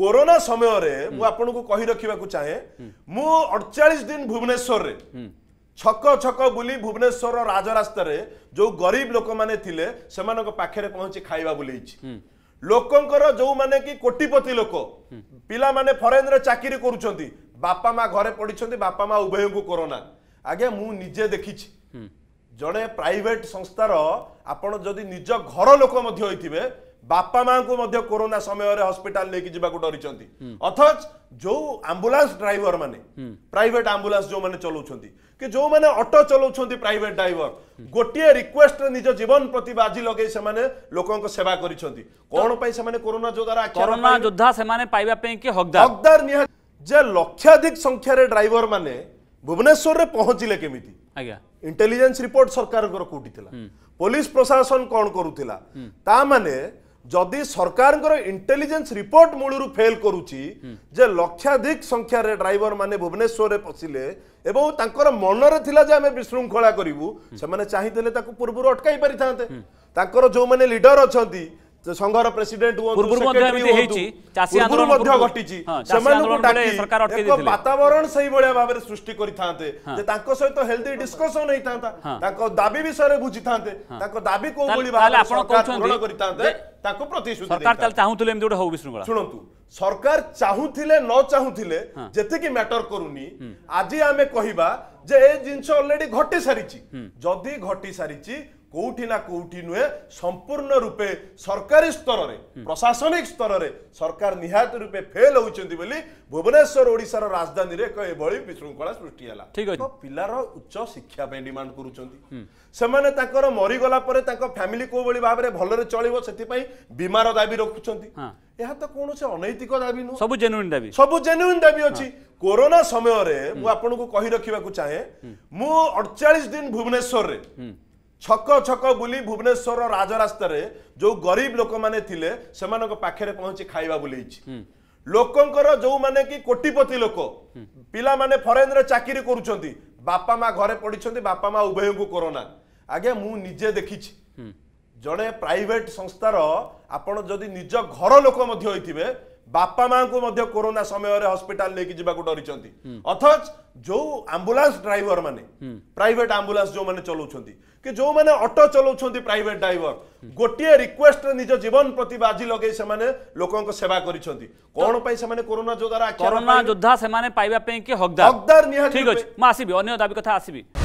corona ସମୟରେ ମୁଁ ଆପଣଙ୍କୁ କହି ରଖିବାକୁ ଚାହେଁ ମୁଁ ଅଡଚାଳିଶ ଦିନ ଭୁବନେଶ୍ୱରରେ ଛକ ଛକ ବୁଲି ଭୁବନେଶ୍ୱର ରାଜରାସ୍ତାରେ ଯୋଉ ଗରିବ ଲୋକମାନେ ଥିଲେ ସେମାନଙ୍କ ପାଖରେ ପହଞ୍ଚି ଖାଇବା ବୁଲେଇଛି ଲୋକଙ୍କର ଯୋଉମାନେ କି କୋଟିପତି ଲୋକ ପିଲାମାନେ ଫରେନ୍ରେ ଚାକିରି କରୁଛନ୍ତି ବାପା ମା ଘରେ ପଡିଛନ୍ତି ବାପା ମା ଉଭୟଙ୍କୁ କୋରୋନା ଆଜ୍ଞା ମୁଁ ନିଜେ ଦେଖିଛି ଜଣେ ପ୍ରାଇଭେଟ ସଂସ୍ଥାର ଆପଣ ଯଦି ନିଜ ଘର ଲୋକ ମଧ୍ୟ ହୋଇଥିବେ ବାପା ମାଙ୍କୁ ମଧ୍ୟ କୋରୋନା ସମୟରେ ହସ୍ପିଟାଲ ନେଇକି ଯିବାକୁ ଡରିଛନ୍ତି ଅଥଚ ଯୋଉ ଆମ୍ବୁଲାନ୍ସ ଡ୍ରାଇଭର ମାନେ ପ୍ରାଇଭେଟ ଆମ୍ବୁଲାନ୍ସ ଯୋଉମାନେ ଚଲାଉଛନ୍ତି କି ଯୋଉମାନେ ଅଟୋ ଚଲାଉଛନ୍ତି ପ୍ରାଇଭେଟ ଡ୍ରାଇଭର ଗୋଟିଏ ରିକ୍ୱେଷ୍ଟରେ ନିଜ ଜୀବନ ପ୍ରତି ବାଜି ଲଗାଇ ସେମାନେ ଲୋକଙ୍କ ସେବା କରିଛନ୍ତି କଣ ପାଇଁ ସେମାନେ କୋରୋନା ଯୋଦ୍ଧାର କରୋନା ଯୋଦ୍ଧା ସେମାନେ ପାଇବା ପାଇଁ କି ହକଦାର ହକଦାର ନିହାତି ଯେ ଲକ୍ଷାଧିକ ସଂଖ୍ୟାରେ ଡ୍ରାଇଭର ମାନେ ଭୁବନେଶ୍ୱରରେ ପହଞ୍ଚିଲେ କେମିତି ଆଜ୍ଞା ଇଣ୍ଟେଲିଜେନ୍ସ ରିପୋର୍ଟ ସରକାରଙ୍କର କୋଉଠି ଥିଲା ପୋଲିସ ପ୍ରଶାସନ କଣ କରୁଥିଲା ତା ମାନେ ଯଦି ସରକାରଙ୍କର ଇଣ୍ଟେଲିଜେନ୍ସ ରିପୋର୍ଟ ମୂଳରୁ ଫେଲ୍ କରୁଛି ଯେ ଲକ୍ଷାଧିକ ସଂଖ୍ୟାରେ ଡ୍ରାଇଭର ମାନେ ଭୁବନେଶ୍ୱରରେ ପଶିଲେ ଏବଂ ତାଙ୍କର ମନରେ ଥିଲା ଯେ ଆମେ ବିଶୃଙ୍ଖଳା କରିବୁ ସେମାନେ ଚାହିଁଥିଲେ ତାକୁ ପୂର୍ବରୁ ଅଟକାଇ ପାରିଥାନ୍ତେ ତାଙ୍କର ଯେଉଁମାନେ ଲିଡର ଅଛନ୍ତି সংঘর প্রেসিডেন্ট পূর্বরু মধ্যে এমনি হেইছি চাষী আন্দোলন মধ্যে ঘটিছি সেমানকু ডাকি সরকার অটকে দিয়েছিল বাতাবরণ সেই ভলিয়া ভাবে সৃষ্টি করি থাতে যে তাঙ্ক সহিত হেলদি ডিসকশন হেই থাতা তাঙ্ক দাবি বিষয়ে বুঝি থাতে তাঙ্ক দাবি কো বলি ভাবে সরকার পূরণ করি থাতে তাঙ্ক প্রতিশ্রুতি সরকার তাহলে চাহুতলে এমনি গোটে হউ বিষ্ণুকলা শুনন্তু সরকার চাহুথিলে ন চাহুথিলে যেতিকি ম্যাটর করুনি আজি আমি কহিবা যে এই জিনিস অলরেডি ঘটি সারিছি যদি ঘটি সারিছি କେଉଁଠି ନା କେଉଁଠି ନୁହେଁ ସମ୍ପୂର୍ଣ୍ଣ ରୂପେ ସରକାରୀ ସ୍ତରରେ ପ୍ରଶାସନିକ ସ୍ତରରେ ସରକାର ନିହାତି ରୂପେ ଫେଲ୍ ହେଉଛନ୍ତି ବୋଲି ଭୁବନେଶ୍ୱର ଓଡ଼ିଶାର ରାଜଧାନୀରେ ଏକ ଏଭଳି ବିଶୃଙ୍ଖଳା ସୃଷ୍ଟି ହେଲା ଠିକ ଅଛି ପିଲାର ଉଚ୍ଚ ଶିକ୍ଷା ପାଇଁ ଡିମାଣ୍ଡ କରୁଛନ୍ତି ସେମାନେ ତାଙ୍କର ମରିଗଲା ପରେ ତାଙ୍କ ଫ୍ୟାମିଲି କେଉଁଭଳି ଭାବରେ ଭଲରେ ଚଳିବ ସେଥିପାଇଁ ବୀମାର ଦାବି ରଖୁଛନ୍ତି ଏହା ତ କୌଣସି ଅନୈତିକ ଦାବି ନୁହଁ ସବୁ ଜେନୁଇନ୍ ଦାବି ସବୁ ଜେନୁଇନ୍ ଦାବି ଅଛି କୋରୋନା ସମୟରେ ମୁଁ ଆପଣଙ୍କୁ କହି ରଖିବାକୁ ଚାହେଁ ମୁଁ ଅଡଚାଳିଶ ଦିନ ଭୁବନେଶ୍ୱରରେ ছক ছক বুলি ভুবনেশ্বর রাজরাস্তার যে গরিব লোক মানে লে সে পাখে পৌঁছি খাইবা বুলেইছি ଲୋକଙ୍କର ଯୋଉମାନେ କି କୋଟିପତି ଲୋକ ପିଲାମାନେ ଫରେନରେ ଚାକିରି କରୁଛନ୍ତି ବାପା ମା ଘରେ ପଢିଛନ୍ତି ବାପା ମା ଉଭୟଙ୍କୁ କରୋନା ଆଜ୍ଞା ମୁଁ ନିଜେ ଦେଖିଛି ଜଣେ ପ୍ରାଇଭେଟ ସଂସ୍ଥାର ଆପଣ ଯଦି ନିଜ ଘର ଲୋକ ମଧ୍ୟ ହୋଇଥିବେ ବାପା ମାଆଙ୍କୁ ମଧ୍ୟ କୋରୋନା ସମୟରେ ହସ୍ପିଟାଲ ନେଇକି ଯିବାକୁ ଡରିଛନ୍ତି ଅଥଚ ଯୋଉ ଆମ୍ବୁଲାନ୍ସ ଡ୍ରାଇଭର ମାନେ ପ୍ରାଇଭେଟ ଆମ୍ବୁଲାନ୍ସ ଯୋଉମାନେ ଚଲାଉଛନ୍ତି କି ଯୋଉମାନେ ଅଟୋ ଚଲାଉଛନ୍ତି ପ୍ରାଇଭେଟ ଡ୍ରାଇଭର ଗୋଟିଏ ରିକ୍ୱେଷ୍ଟରେ ନିଜ ଜୀବନ ପ୍ରତି ବାଜି ଲଗେଇ ସେମାନେ ଲୋକଙ୍କ ସେବା କରିଛନ୍ତି କଣ ପାଇଁ ସେମାନେ କୋରୋନା ଯୋଦ୍ଧାର କୋରୋନା ଯୋଦ୍ଧା ସେମାନେ ପାଇବା ପାଇଁ କି ହକଦାର ହକଦାର ନିହାତି ଠିକ ଅଛି ମୁଁ ଆସିବି ଅନ୍ୟ ଦାବି କଥା ଆସିବି